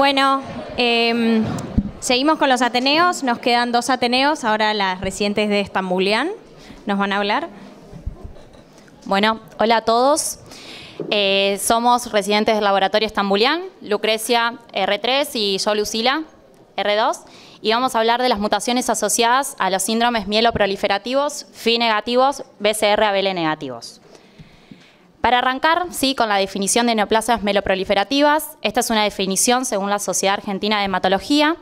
Bueno, em, seguimos con los Ateneos, nos quedan dos Ateneos, ahora las residentes de Estambulian nos van a hablar. Bueno, hola a todos. Eh, somos residentes del laboratorio Estambulian, Lucrecia R3 y yo Lucila R2 y vamos a hablar de las mutaciones asociadas a los síndromes mieloproliferativos, FI negativos, BCR-ABL negativos. Para arrancar, sí, con la definición de neoplasias meloproliferativas, esta es una definición según la Sociedad Argentina de Hematología,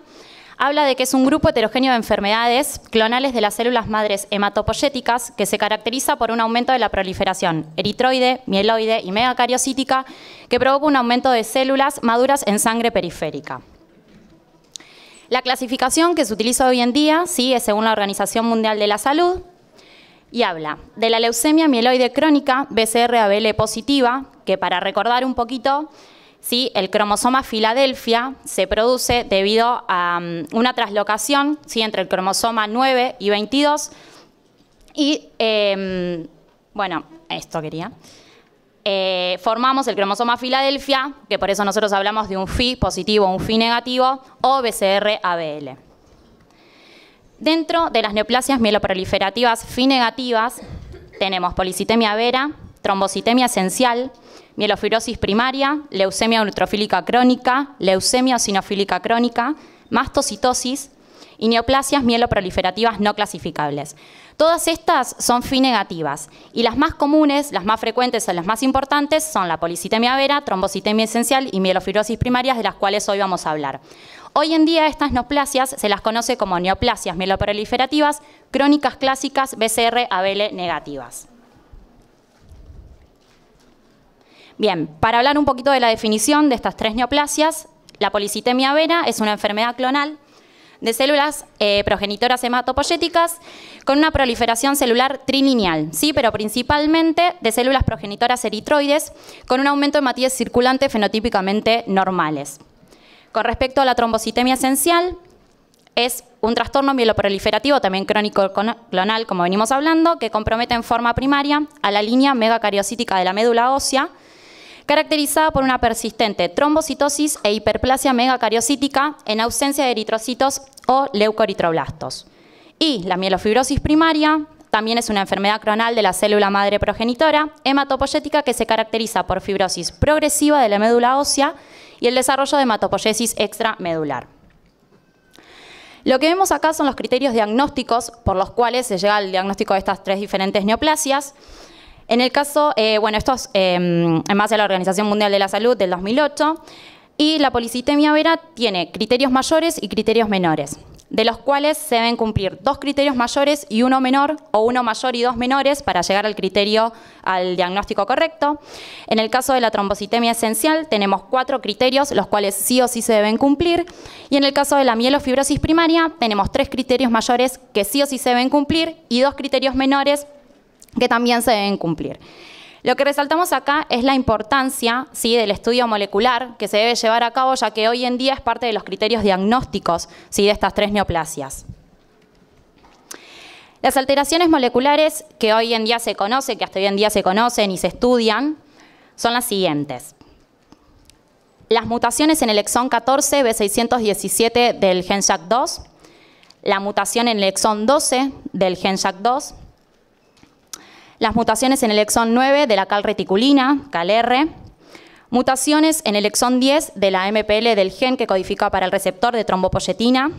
habla de que es un grupo heterogéneo de enfermedades clonales de las células madres hematopoyéticas que se caracteriza por un aumento de la proliferación eritroide, mieloide y megacariocítica que provoca un aumento de células maduras en sangre periférica. La clasificación que se utiliza hoy en día sí, es según la Organización Mundial de la Salud, y habla de la leucemia mieloide crónica BCR-ABL positiva, que para recordar un poquito, ¿sí? el cromosoma Filadelfia se produce debido a um, una traslocación entre el cromosoma 9 y 22 y, em, bueno, esto quería. Eh, formamos el cromosoma Filadelfia, que por eso nosotros hablamos de un Fi positivo, un Fi negativo, o BCR-ABL. Dentro de las neoplasias mieloproliferativas finegativas tenemos policitemia vera, trombocitemia esencial, mielofibrosis primaria, leucemia neutrofílica crónica, leucemia sinofílica crónica, mastocitosis, y neoplasias mieloproliferativas no clasificables. Todas estas son FI negativas y las más comunes, las más frecuentes o las más importantes son la policitemia vera, trombocitemia esencial y mielofibrosis primarias de las cuales hoy vamos a hablar. Hoy en día estas neoplasias se las conoce como neoplasias mieloproliferativas crónicas clásicas BCR-ABL negativas. Bien, para hablar un poquito de la definición de estas tres neoplasias, la policitemia vera es una enfermedad clonal de células eh, progenitoras hematopoyéticas con una proliferación celular trilineal, ¿sí? pero principalmente de células progenitoras eritroides con un aumento de matías circulantes fenotípicamente normales. Con respecto a la trombocitemia esencial, es un trastorno mieloproliferativo, también crónico clonal, como venimos hablando, que compromete en forma primaria a la línea megacariocítica de la médula ósea, caracterizada por una persistente trombocitosis e hiperplasia megacariocítica en ausencia de eritrocitos o leucoritroblastos. Y la mielofibrosis primaria también es una enfermedad cronal de la célula madre progenitora hematopoyética que se caracteriza por fibrosis progresiva de la médula ósea y el desarrollo de hematopoyesis extramedular. Lo que vemos acá son los criterios diagnósticos por los cuales se llega al diagnóstico de estas tres diferentes neoplasias. En el caso, eh, bueno, esto es eh, en base a la Organización Mundial de la Salud del 2008, y la policitemia vera tiene criterios mayores y criterios menores, de los cuales se deben cumplir dos criterios mayores y uno menor, o uno mayor y dos menores, para llegar al criterio, al diagnóstico correcto. En el caso de la trombocitemia esencial, tenemos cuatro criterios, los cuales sí o sí se deben cumplir, y en el caso de la mielofibrosis primaria, tenemos tres criterios mayores que sí o sí se deben cumplir, y dos criterios menores que también se deben cumplir. Lo que resaltamos acá es la importancia ¿sí? del estudio molecular que se debe llevar a cabo, ya que hoy en día es parte de los criterios diagnósticos de estas tres neoplasias. Las alteraciones moleculares que hoy en día se conocen, que hasta hoy en día se conocen y se estudian, son las siguientes. Las mutaciones en el exón 14, B617 del gen JAK2, la mutación en el exón 12 del gen JAK2, las mutaciones en el exón 9 de la cal calreticulina, CalR, mutaciones en el exón 10 de la MPL del gen que codifica para el receptor de trombopoyetina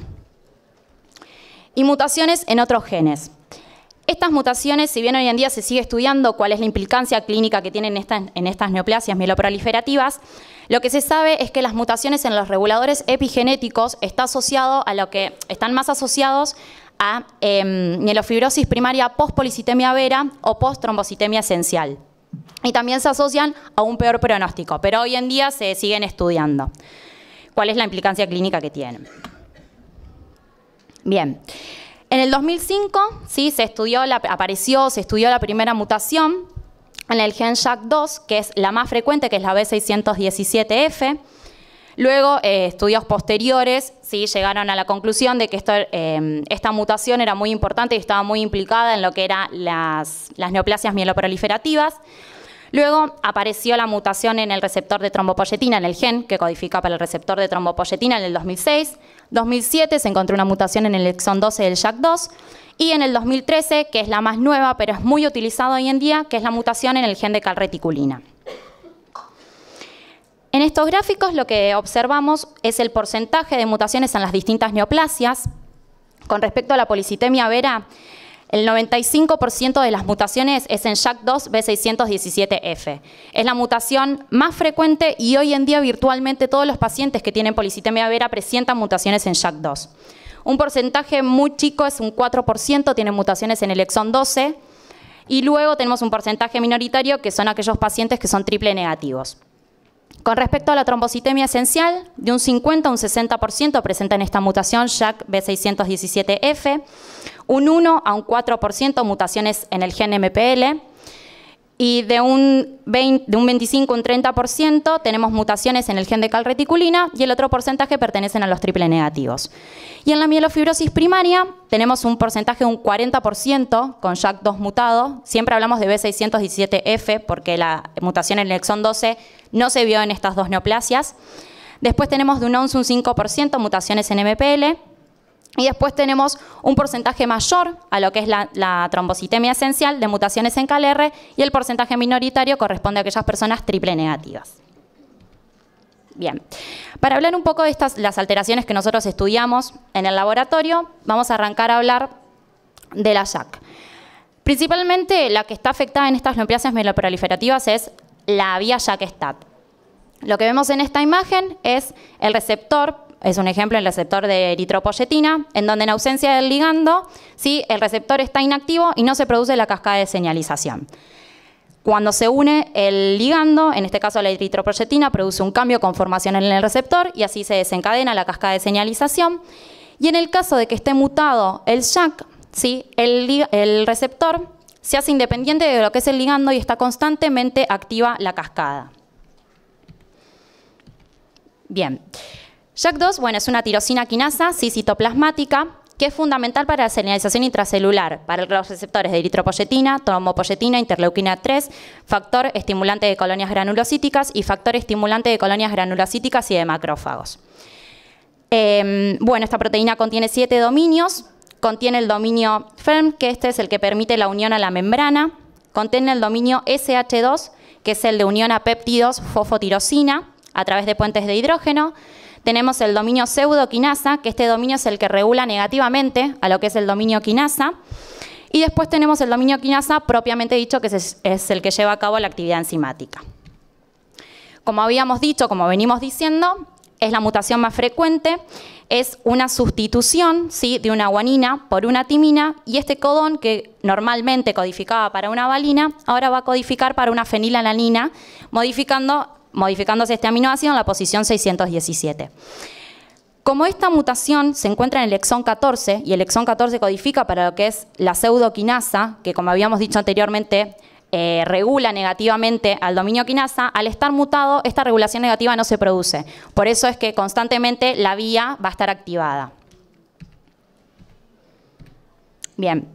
y mutaciones en otros genes. Estas mutaciones, si bien hoy en día se sigue estudiando cuál es la implicancia clínica que tienen en estas neoplasias mieloproliferativas, lo que se sabe es que las mutaciones en los reguladores epigenéticos está asociado a lo que están más asociados a eh, mielofibrosis primaria post-policitemia vera o post-trombocitemia esencial. Y también se asocian a un peor pronóstico, pero hoy en día se siguen estudiando cuál es la implicancia clínica que tienen. Bien, en el 2005 sí, se estudió la, apareció, se estudió la primera mutación en el gen JAK2, que es la más frecuente, que es la B617F, Luego, eh, estudios posteriores ¿sí? llegaron a la conclusión de que eh, esta mutación era muy importante y estaba muy implicada en lo que eran las, neoplasias mieloproliferativas. Luego apareció la mutación en el receptor de trombopoyetina, en el gen que codifica para el receptor de trombopoyetina en el 2006. 2007 se encontró una mutación en el exon 12 del JAK2 y en el 2013, que es la más nueva pero es muy utilizada hoy en día, que es la mutación en el gen de calreticulina. En estos gráficos lo que observamos es el porcentaje de mutaciones en las distintas neoplasias. Con respecto a la policitemia vera, el 95% de las mutaciones es en JAK2 B617F. Es la mutación más frecuente y hoy en día virtualmente todos los pacientes que tienen policitemia vera presentan mutaciones en JAK2. Un porcentaje muy chico es un 4%, tiene mutaciones en el exon 12. Y luego tenemos un porcentaje minoritario que son aquellos pacientes que son triple negativos. Con respecto a la trombocitemia esencial, de un 50 a un 60% presenta en esta mutación JAK B617F, un 1 a un 4% mutaciones en el gen MPL, y de un, 25% de un 25 30% tenemos mutaciones en el gen de calreticulina y el otro porcentaje pertenecen a los triple negativos. Y en la mielofibrosis primaria tenemos un porcentaje de un 40% con JAK2 mutado. Siempre hablamos de B617F porque la mutación en el exón 12 no se vio en estas dos neoplasias. Después tenemos de un 11 un 5% mutaciones en MPL y después tenemos un porcentaje mayor a lo que es la, trombocitemia esencial de mutaciones en CalR y el porcentaje minoritario corresponde a aquellas personas triple negativas. Bien, para hablar un poco de estas, las alteraciones que nosotros estudiamos en el laboratorio, vamos a arrancar a hablar de la JAK. Principalmente la que está afectada en estas neoplasias meloproliferativas es la vía JAK-STAT. Lo que vemos en esta imagen es el receptor es un ejemplo el receptor de eritropoyetina, en donde en ausencia del ligando, ¿sí? el receptor está inactivo y no se produce la cascada de señalización. Cuando se une el ligando, en este caso la eritropoyetina, produce un cambio con formación en el receptor y así se desencadena la cascada de señalización. Y en el caso de que esté mutado el SHAC, ¿sí? el, el receptor se hace independiente de lo que es el ligando y está constantemente activa la cascada. Bien. JAK2, bueno, es una tirosina quinasa sí, citoplasmática que es fundamental para la señalización intracelular, para los receptores de eritropoyetina, tromopoyetina, interleuquina 3, factor estimulante de colonias granulocíticas y factor estimulante de colonias granulocíticas y de macrófagos. Em, bueno, esta proteína contiene siete dominios, contiene el dominio FERM, que este es el que permite la unión a la membrana, contiene el dominio SH2, que es el de unión a péptidos fosfotirosina a través de puentes de hidrógeno, tenemos el dominio pseudoquinasa, que este dominio es el que regula negativamente a lo que es el dominio quinasa. Y después tenemos el dominio quinasa propiamente dicho, que es el que lleva a cabo la actividad enzimática. Como habíamos dicho, como venimos diciendo, es la mutación más frecuente, es una sustitución ¿sí? de una guanina por una timina y este codón que normalmente codificaba para una valina, ahora va a codificar para una fenilalanina, modificando modificándose este aminoácido en la posición 617. Como esta mutación se encuentra en el exón 14 y el exón 14 codifica para lo que es la pseudoquinasa, que como habíamos dicho anteriormente eh, regula negativamente al dominio quinasa, al estar mutado esta regulación negativa no se produce. Por eso es que constantemente la vía va a estar activada. Bien.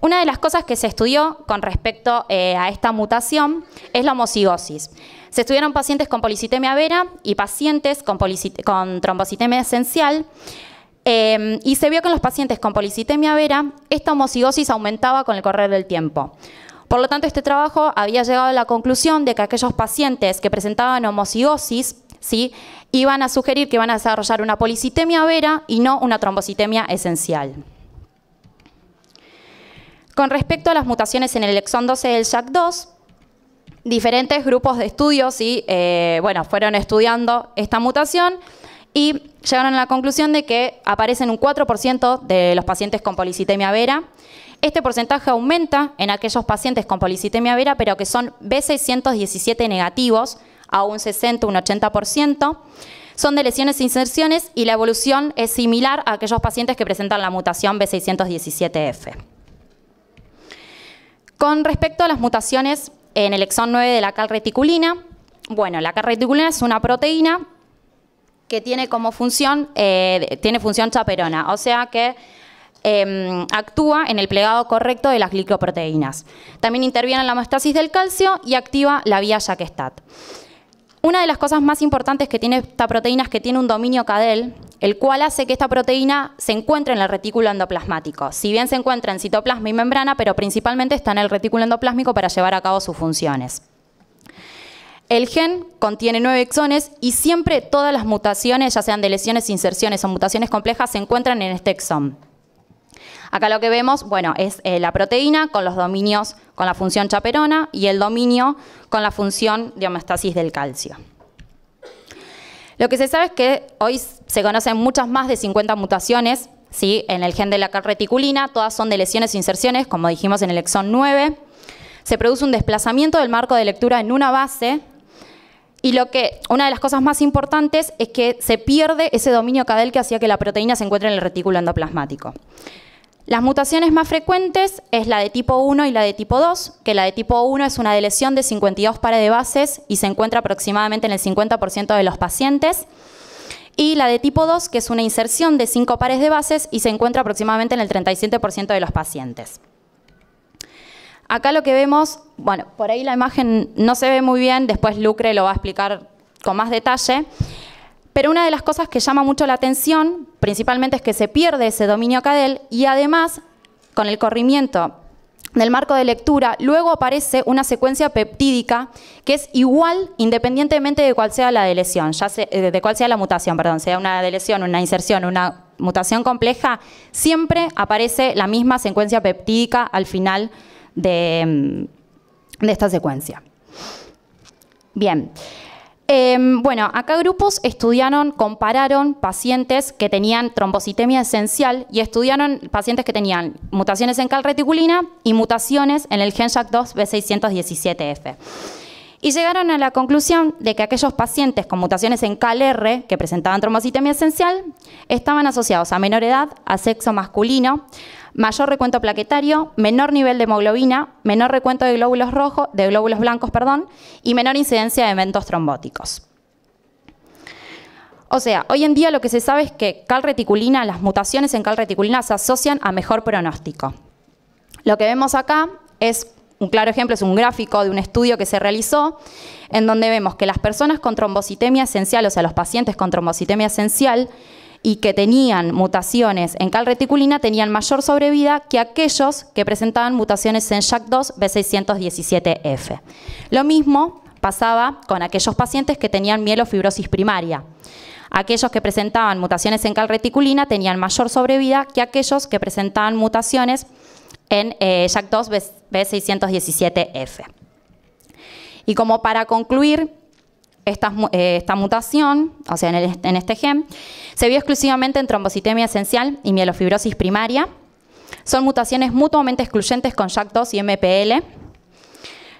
Una de las cosas que se estudió con respecto eh, a esta mutación es la homocigosis. Se estudiaron pacientes con policitemia vera y pacientes con, trombocitemia esencial em, y se vio que en los pacientes con policitemia vera esta homocigosis aumentaba con el correr del tiempo. Por lo tanto, este trabajo había llegado a la conclusión de que aquellos pacientes que presentaban homocigosis ¿sí? iban a sugerir que iban a desarrollar una policitemia vera y no una trombocitemia esencial. Con respecto a las mutaciones en el exón 12 del JAK2, diferentes grupos de estudios y, eh, bueno, fueron estudiando esta mutación y llegaron a la conclusión de que aparecen un 4% de los pacientes con policitemia vera. Este porcentaje aumenta en aquellos pacientes con policitemia vera, pero que son B617 negativos, a un 60, un 80%. Son de lesiones e inserciones y la evolución es similar a aquellos pacientes que presentan la mutación B617F. Con respecto a las mutaciones en el exón 9 de la calreticulina. Bueno, la calreticulina es una proteína que tiene como función, eh, tiene función chaperona, o sea que em, actúa en el plegado correcto de las glicoproteínas. También interviene en la homeostasis del calcio y activa la vía Jaquestat. Una de las cosas más importantes que tiene esta proteína es que tiene un dominio CADEL, el cual hace que esta proteína se encuentre en el retículo endoplasmático. Si bien se encuentra en citoplasma y membrana, pero principalmente está en el retículo endoplásmico para llevar a cabo sus funciones. El gen contiene nueve exones y siempre todas las mutaciones, ya sean de lesiones, inserciones o mutaciones complejas, se encuentran en este exón. Acá lo que vemos, bueno, es eh, la proteína con los dominios con la función chaperona y el dominio con la función de homeostasis del calcio. Lo que se sabe es que hoy se conocen muchas más de 50 mutaciones ¿sí? en el gen de la reticulina, todas son de lesiones e inserciones, como dijimos en el exón 9. Se produce un desplazamiento del marco de lectura en una base y lo que, una de las cosas más importantes es que se pierde ese dominio cadel que hacía que la proteína se encuentre en el retículo endoplasmático. Las mutaciones más frecuentes es la de tipo 1 y la de tipo 2, que la de tipo 1 es una deleción de 52 pares de bases y se encuentra aproximadamente en el 50% de los pacientes. Y la de tipo 2, que es una inserción de 5 pares de bases y se encuentra aproximadamente en el 37% de los pacientes. Acá lo que vemos, bueno, por ahí la imagen no se ve muy bien, después Lucre lo va a explicar con más detalle, pero una de las cosas que llama mucho la atención, principalmente, es que se pierde ese dominio CADEL y además, con el corrimiento del marco de lectura, luego aparece una secuencia peptídica que es igual independientemente de cuál sea la deleción, ya eh, de cuál sea la mutación, perdón, sea una deleción, una inserción, una mutación compleja, siempre aparece la misma secuencia peptídica al final de mm, esta secuencia. Bien. Em, bueno, acá grupos estudiaron, compararon pacientes que tenían trombocitemia esencial y estudiaron pacientes que tenían mutaciones en calreticulina y mutaciones en el gen 2 b B617F y llegaron a la conclusión de que aquellos pacientes con mutaciones en CALR que presentaban trombocitemia esencial estaban asociados a menor edad, a sexo masculino, mayor recuento plaquetario, menor nivel de hemoglobina, menor recuento de glóbulos rojos, de glóbulos blancos, perdón, y menor incidencia de eventos trombóticos. O sea, hoy en día lo que se sabe es que Cal-Reticulina, las mutaciones en Cal-Reticulina se asocian a mejor pronóstico. Lo que vemos acá es un claro ejemplo es un gráfico de un estudio que se realizó en donde vemos que las personas con trombocitemia esencial, o sea, los pacientes con trombocitemia esencial y que tenían mutaciones en calreticulina tenían mayor sobrevida que aquellos que presentaban mutaciones en JAK2 B617F. Lo mismo pasaba con aquellos pacientes que tenían mielofibrosis primaria. Aquellos que presentaban mutaciones en calreticulina tenían mayor sobrevida que aquellos que presentaban mutaciones en eh, 2 B617F. Y como para concluir, eh, esta, mutación, o sea, en, este gen, se vio exclusivamente en trombocitemia esencial y mielofibrosis primaria. Son mutaciones mutuamente excluyentes con JAK2 y MPL.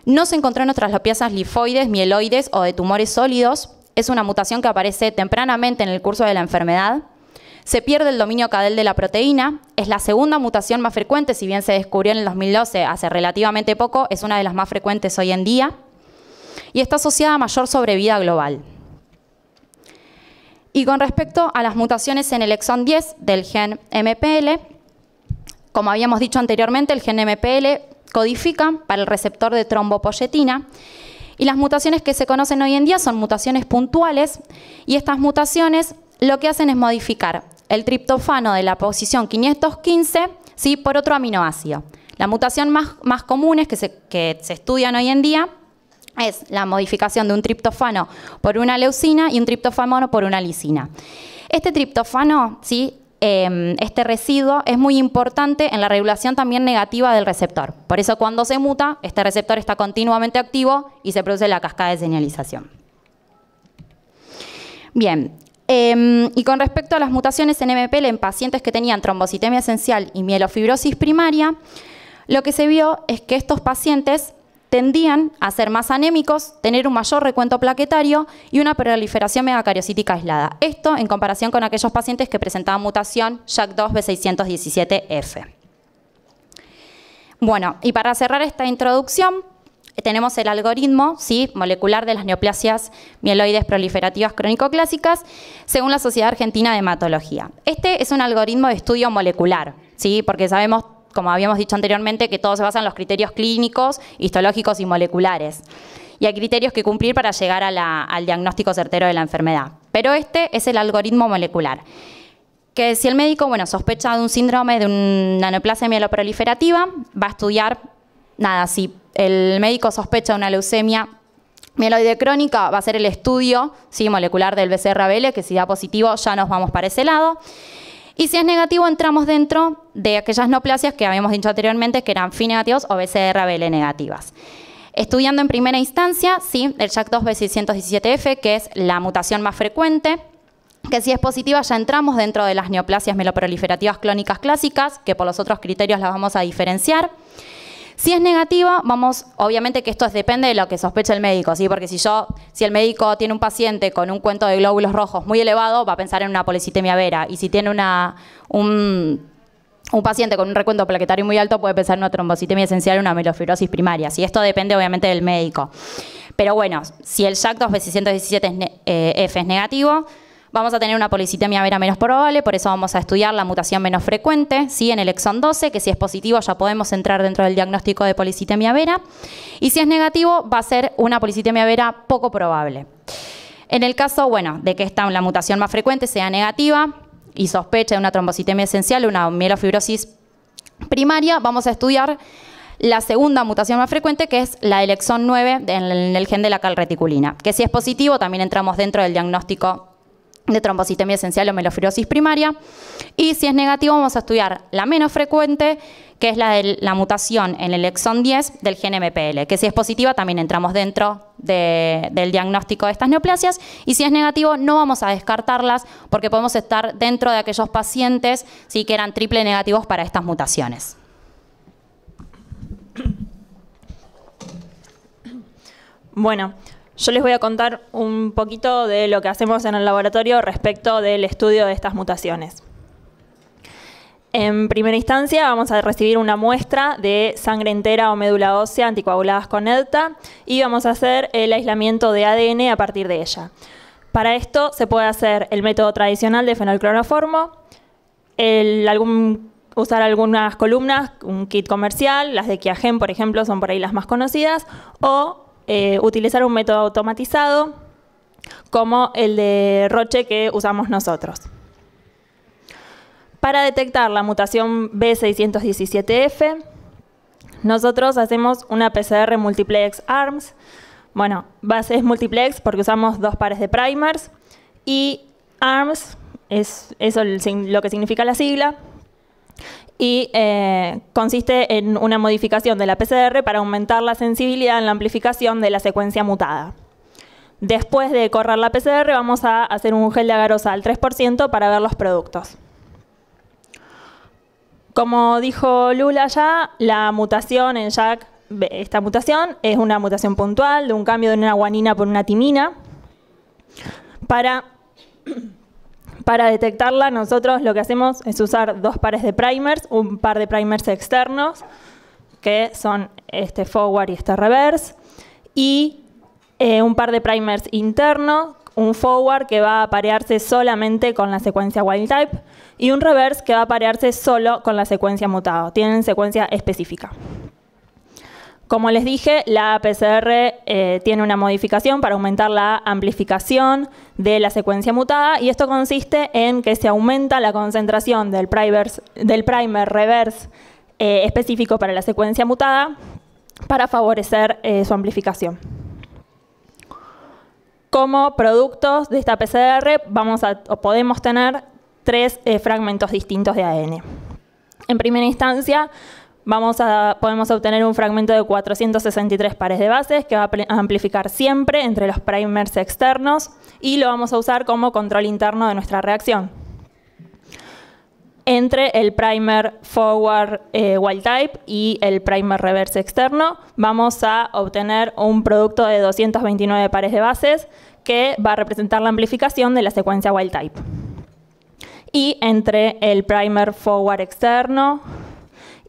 No se encontró en otras lopiasas lifoides, mieloides o de tumores sólidos. Es una mutación que aparece tempranamente en el curso de la enfermedad se pierde el dominio cadel de la proteína, es la segunda mutación más frecuente, si bien se descubrió en el 2012, hace relativamente poco, es una de las más frecuentes hoy en día, y está asociada a mayor sobrevida global. Y con respecto a las mutaciones en el exón 10 del gen MPL, como habíamos dicho anteriormente, el gen MPL codifica para el receptor de trombopoyetina y las mutaciones que se conocen hoy en día son mutaciones puntuales y estas mutaciones lo que hacen es modificar el triptofano de la posición 515 ¿sí? por otro aminoácido. La mutación más, más que se, estudian hoy en día es la modificación de un triptofano por una leucina y un triptofano por una lisina. Este triptofano, ¿sí? Em, este residuo es muy importante en la regulación también negativa del receptor. Por eso cuando se muta, este receptor está continuamente activo y se produce la cascada de señalización. Bien, Em, y con respecto a las mutaciones en MPL en pacientes que tenían trombocitemia esencial y mielofibrosis primaria, lo que se vio es que estos pacientes tendían a ser más anémicos, tener un mayor recuento plaquetario y una proliferación megacariocítica aislada. Esto en comparación con aquellos pacientes que presentaban mutación JAK2 B617F. Bueno, y para cerrar esta introducción, eh, tenemos el algoritmo ¿sí? molecular de las neoplasias mieloides proliferativas crónico-clásicas según la Sociedad Argentina de Hematología. Este es un algoritmo de estudio molecular, ¿sí? porque sabemos, como habíamos dicho anteriormente, que todo se basa en los criterios clínicos, histológicos y moleculares. Y hay criterios que cumplir para llegar al diagnóstico certero de la enfermedad. Pero este es el algoritmo molecular que si el médico bueno, sospecha de un síndrome de una neoplasia mieloproliferativa, va a estudiar nada, si el médico sospecha una leucemia mieloide crónica, va a ser el estudio ¿sí? molecular del BCR-ABL, que si da positivo ya nos vamos para ese lado. Y si es negativo, entramos dentro de aquellas neoplasias que habíamos dicho anteriormente que eran FINEGATIVOS o BCR-ABL negativas. Estudiando en primera instancia, sí, el JAK2B617F, que es la mutación más frecuente, que si es positiva ya entramos dentro de las neoplasias meloproliferativas clónicas clásicas, que por los otros criterios las vamos a diferenciar. Si es negativa, vamos, obviamente que esto depende de lo que sospecha el médico, ¿sí? porque si yo, si el médico tiene un paciente con un cuento de glóbulos rojos muy elevado, va a pensar en una policitemia vera, y si tiene una, un paciente con un recuento plaquetario muy alto puede pensar en una trombocitemia esencial, o una mielofibrosis primaria. Si esto depende obviamente del médico. Pero bueno, si el JAK 617 eh, f es negativo, Vamos a tener una policitemia vera menos probable, por eso vamos a estudiar la mutación menos frecuente, en el exón 12, que si es positivo ya podemos entrar dentro del diagnóstico de policitemia vera. Y si es negativo, va a ser una policitemia vera poco probable. En el caso, bueno, de que esta, la mutación más frecuente sea negativa y sospecha de una trombocitemia esencial, una mielofibrosis primaria, vamos a estudiar la segunda mutación más frecuente, que es la del exón 9 en el gen de la calreticulina, que si es positivo también entramos dentro del diagnóstico de trombocitemia esencial o melofirosis primaria. Y si es negativo, vamos a estudiar la menos frecuente, que es la de la mutación en el exon 10 del gen MPL, que si es positiva también entramos dentro del diagnóstico de estas neoplasias, y si es negativo no vamos a descartarlas porque podemos estar dentro de aquellos pacientes ¿sí? que eran triple negativos para estas mutaciones. Bueno, yo les voy a contar un poquito de lo que hacemos en el laboratorio respecto del estudio de estas mutaciones. En primera instancia vamos a recibir una muestra de sangre entera o médula ósea anticoaguladas con EDTA y vamos a hacer el aislamiento de ADN a partir de ella. Para esto se puede hacer el método tradicional de fenolcloroformo, el, usar algunas columnas, un kit comercial, las de Kiagen por ejemplo son por ahí las más conocidas, o eh, utilizar un método automatizado como el de Roche que usamos nosotros. Para detectar la mutación B617F, nosotros hacemos una PCR multiplex ARMS. Bueno, base es multiplex porque usamos dos pares de primers y ARMS es eso lo que significa la sigla, y eh, consiste en una modificación de la PCR para aumentar la sensibilidad en la amplificación de la secuencia mutada. Después de correr la PCR vamos a hacer un gel de agarosa al 3% para ver los productos. Como dijo Lula ya, la mutación en jack esta mutación es una mutación puntual de un cambio de una guanina por una timina para para detectarla nosotros lo que hacemos es usar dos pares de primers, un par de primers externos, que son este forward y este reverse, y eh, un par de primers internos, un forward que va a parearse solamente con la secuencia type y un reverse que va a parearse solo con la secuencia mutado. Tienen secuencia específica. Como les dije, la PCR eh, tiene una modificación para aumentar la amplificación de la secuencia mutada y esto consiste en que se aumenta la concentración del, primer reverse eh, específico para la secuencia mutada para favorecer eh, su amplificación. Como productos de esta PCR vamos a, podemos tener tres fragmentos distintos de ADN. En primera instancia, a, podemos obtener un fragmento de 463 pares de bases que va a amplificar siempre entre los primers externos y lo vamos a usar como control interno de nuestra reacción. Entre el primer forward eh, wild type y el primer reverse externo vamos a obtener un producto de 229 pares de bases que va a representar la amplificación de la secuencia wild type. Y entre el primer forward externo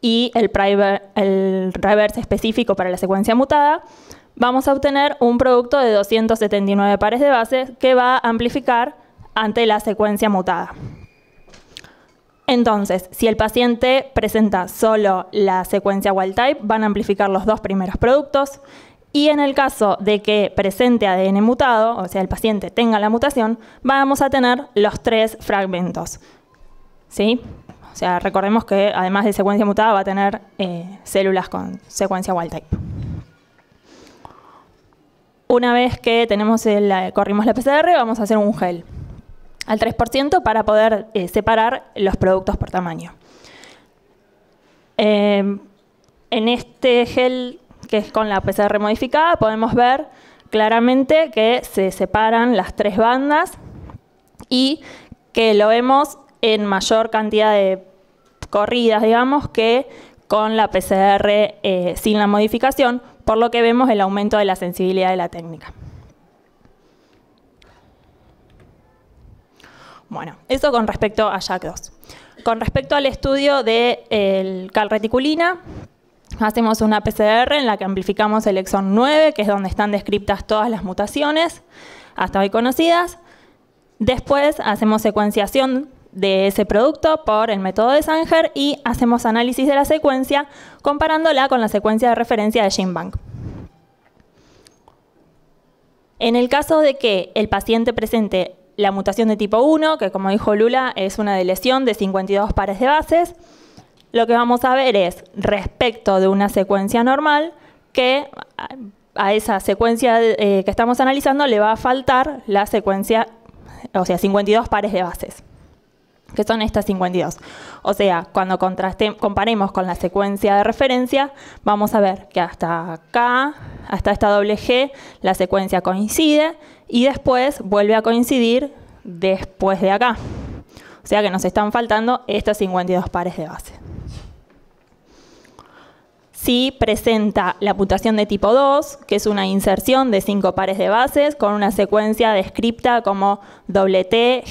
y el, reverse específico para la secuencia mutada, vamos a obtener un producto de 279 pares de bases que va a amplificar ante la secuencia mutada. Entonces, si el paciente presenta solo la secuencia wild type, van a amplificar los dos primeros productos. Y en el caso de que presente ADN mutado, o sea, el paciente tenga la mutación, vamos a tener los tres fragmentos. ¿Sí? O sea, recordemos que además de secuencia mutada va a tener eh, células con secuencia wild type. Una vez que tenemos eh, corrimos la PCR, vamos a hacer un gel al 3% para poder eh, separar los productos por tamaño. Em, en este gel, que es con la PCR modificada, podemos ver claramente que se separan las tres bandas y que lo vemos en mayor cantidad de corridas, digamos, que con la PCR eh, sin la modificación, por lo que vemos el aumento de la sensibilidad de la técnica. Bueno, eso con respecto a JAK2. Con respecto al estudio de el calreticulina, hacemos una PCR en la que amplificamos el exón 9, que es donde están descritas todas las mutaciones hasta hoy conocidas. Después hacemos secuenciación de ese producto por el método de Sanger y hacemos análisis de la secuencia comparándola con la secuencia de referencia de Shinbank. En el caso de que el paciente presente la mutación de tipo 1, que como dijo Lula es una de lesión de 52 pares de bases, lo que vamos a ver es respecto de una secuencia normal que a esa secuencia eh, que estamos analizando le va a faltar la secuencia, o sea, 52 pares de bases que son estas 52. O sea, cuando comparemos con la secuencia de referencia, vamos a ver que hasta acá, hasta esta doble G, la secuencia coincide y después vuelve a coincidir después de acá. O sea que nos están faltando estas 52 pares de bases si presenta la mutación de tipo 2, que es una inserción de cinco pares de bases con una secuencia descripta como WTGTC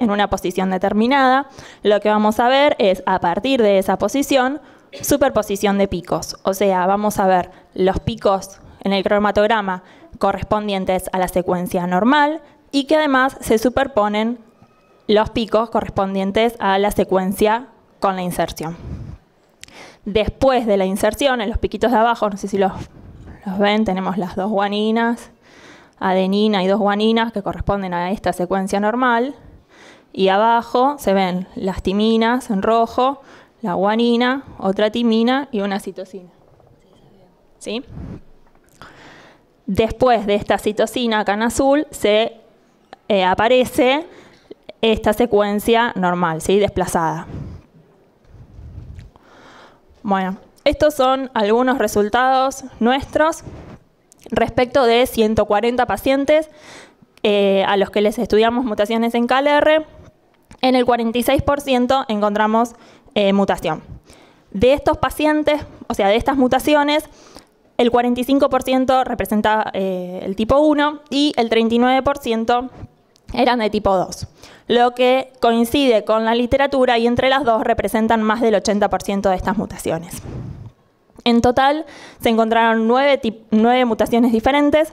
en una posición determinada, lo que vamos a ver es a partir de esa posición superposición de picos, o sea, vamos a ver los picos en el cromatograma correspondientes a la secuencia normal y que además se superponen los picos correspondientes a la secuencia con la inserción después de la inserción, en los piquitos de abajo, no sé si los, ven, tenemos las dos guaninas, adenina y dos guaninas que corresponden a esta secuencia normal. Y abajo se ven las timinas en rojo, la guanina, otra timina y una citosina. ¿Sí? Después de esta citosina acá en azul se eh, aparece esta secuencia normal, ¿sí? desplazada. Bueno, estos son algunos resultados nuestros respecto de 140 pacientes eh, a los que les estudiamos mutaciones en KLR. En el 46% encontramos eh, mutación. De estos pacientes, o sea, de estas mutaciones, el 45% representa eh, el tipo 1 y el 39% eran de tipo 2 lo que coincide con la literatura y entre las dos representan más del 80% de estas mutaciones. En total se encontraron nueve, mutaciones diferentes,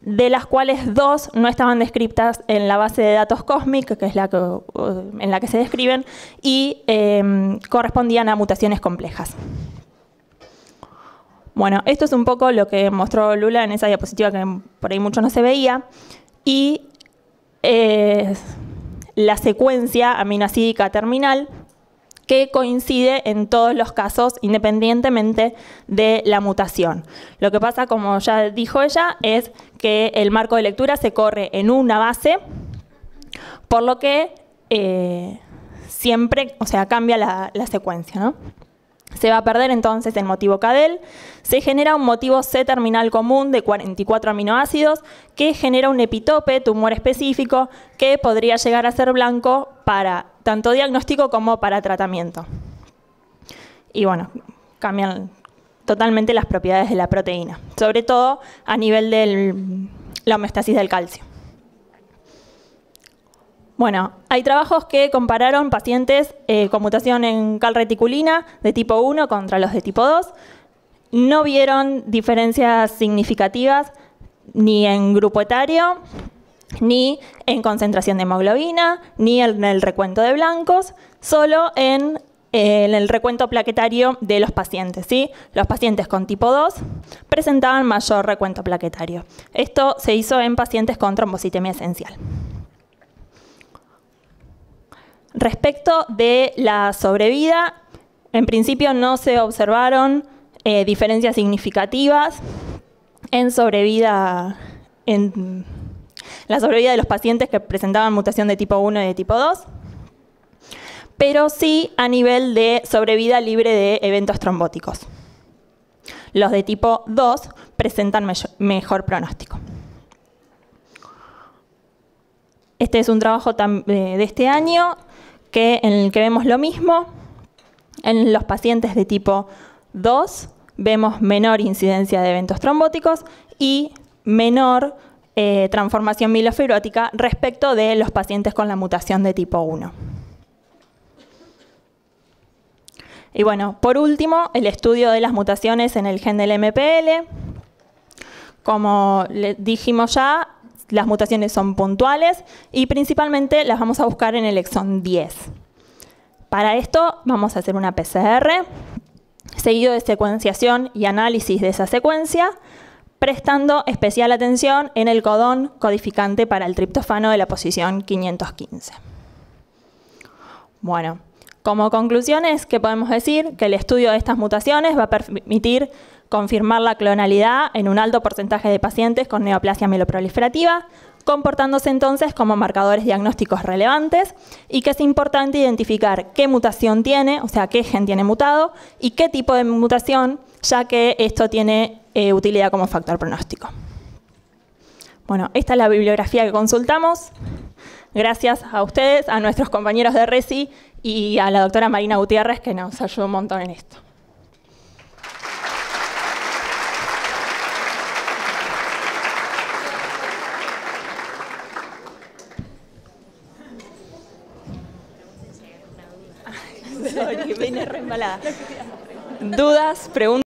de las cuales dos no estaban descritas en la base de datos COSMIC, que es la en la que se describen, y em, correspondían a mutaciones complejas. Bueno, esto es un poco lo que mostró Lula en esa diapositiva que por ahí mucho no se veía, y es la secuencia aminoácida terminal que coincide en todos los casos independientemente de la mutación. Lo que pasa, como ya dijo ella, es que el marco de lectura se corre en una base, por lo que eh, siempre, o sea, cambia la, secuencia. Se va a perder entonces el motivo cadel, se genera un motivo C terminal común de 44 aminoácidos que genera un epitope, tumor específico, que podría llegar a ser blanco para tanto diagnóstico como para tratamiento. Y bueno, cambian totalmente las propiedades de la proteína, sobre todo a nivel de la homeostasis del calcio. Bueno, hay trabajos que compararon pacientes eh, con mutación en calreticulina de tipo 1 contra los de tipo 2. No vieron diferencias significativas ni en grupo etario, ni en concentración de hemoglobina, ni en el recuento de blancos, solo en, eh, en el recuento plaquetario de los pacientes. ¿sí? Los pacientes con tipo 2 presentaban mayor recuento plaquetario. Esto se hizo en pacientes con trombocitemia esencial. Respecto de la sobrevida, en principio no se observaron eh, diferencias significativas en sobrevida, en la sobrevida de los pacientes que presentaban mutación de tipo 1 y de tipo 2, pero sí a nivel de sobrevida libre de eventos trombóticos. Los de tipo 2 presentan mejor pronóstico. Este es un trabajo eh, de este año que, en el que vemos lo mismo. En los pacientes de tipo 2 vemos menor incidencia de eventos trombóticos y menor eh, transformación milofibrótica respecto de los pacientes con la mutación de tipo 1. Y bueno, por último, el estudio de las mutaciones en el gen del MPL. Como le dijimos ya, las mutaciones son puntuales y principalmente las vamos a buscar en el exón 10. Para esto vamos a hacer una PCR, seguido de secuenciación y análisis de esa secuencia, prestando especial atención en el codón codificante para el triptófano de la posición 515. Bueno, como conclusiones, ¿qué podemos decir? Que el estudio de estas mutaciones va a permitir confirmar la clonalidad en un alto porcentaje de pacientes con neoplasia mieloproliferativa, comportándose entonces como marcadores diagnósticos relevantes y que es importante identificar qué mutación tiene, o sea, qué gen tiene mutado y qué tipo de mutación, ya que esto tiene eh, utilidad como factor pronóstico. Bueno, esta es la bibliografía que consultamos. Gracias a ustedes, a nuestros compañeros de RESI y a la doctora Marina Gutiérrez que nos ayudó un montón en esto. Sorry, vine re embalada. Dudas, preguntas.